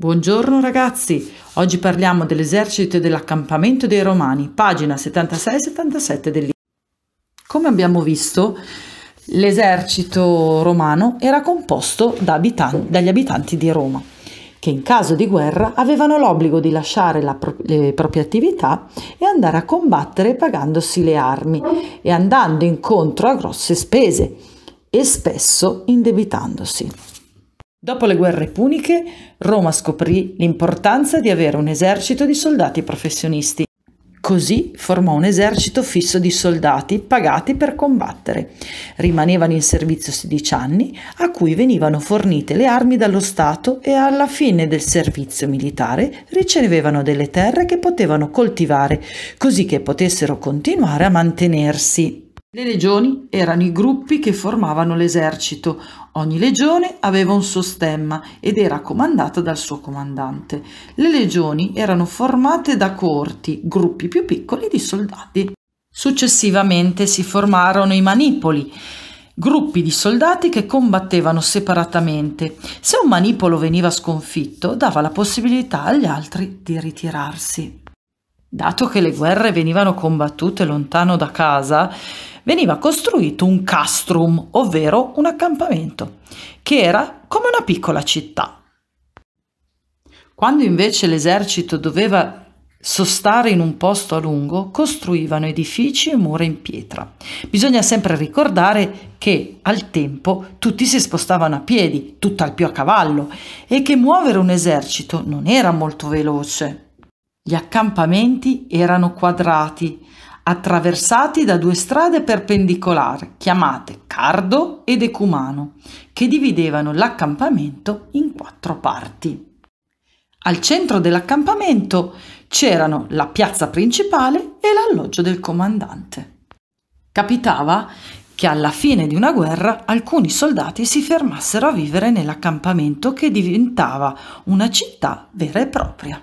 Buongiorno ragazzi, oggi parliamo dell'esercito e dell'accampamento dei Romani, pagina 76-77 del libro. Come abbiamo visto, l'esercito romano era composto da abitan dagli abitanti di Roma, che in caso di guerra avevano l'obbligo di lasciare la pro le proprie attività e andare a combattere pagandosi le armi e andando incontro a grosse spese e spesso indebitandosi. Dopo le guerre puniche, Roma scoprì l'importanza di avere un esercito di soldati professionisti. Così formò un esercito fisso di soldati pagati per combattere. Rimanevano in servizio 16 anni, a cui venivano fornite le armi dallo Stato e alla fine del servizio militare ricevevano delle terre che potevano coltivare, così che potessero continuare a mantenersi. Le legioni erano i gruppi che formavano l'esercito. Ogni legione aveva un suo stemma ed era comandata dal suo comandante. Le legioni erano formate da corti, gruppi più piccoli di soldati. Successivamente si formarono i manipoli, gruppi di soldati che combattevano separatamente. Se un manipolo veniva sconfitto, dava la possibilità agli altri di ritirarsi. Dato che le guerre venivano combattute lontano da casa, veniva costruito un castrum, ovvero un accampamento, che era come una piccola città. Quando invece l'esercito doveva sostare in un posto a lungo, costruivano edifici e mura in pietra. Bisogna sempre ricordare che al tempo tutti si spostavano a piedi, tutt'al più a cavallo, e che muovere un esercito non era molto veloce. Gli accampamenti erano quadrati, attraversati da due strade perpendicolari chiamate Cardo e Decumano, che dividevano l'accampamento in quattro parti. Al centro dell'accampamento c'erano la piazza principale e l'alloggio del comandante. Capitava che alla fine di una guerra alcuni soldati si fermassero a vivere nell'accampamento che diventava una città vera e propria.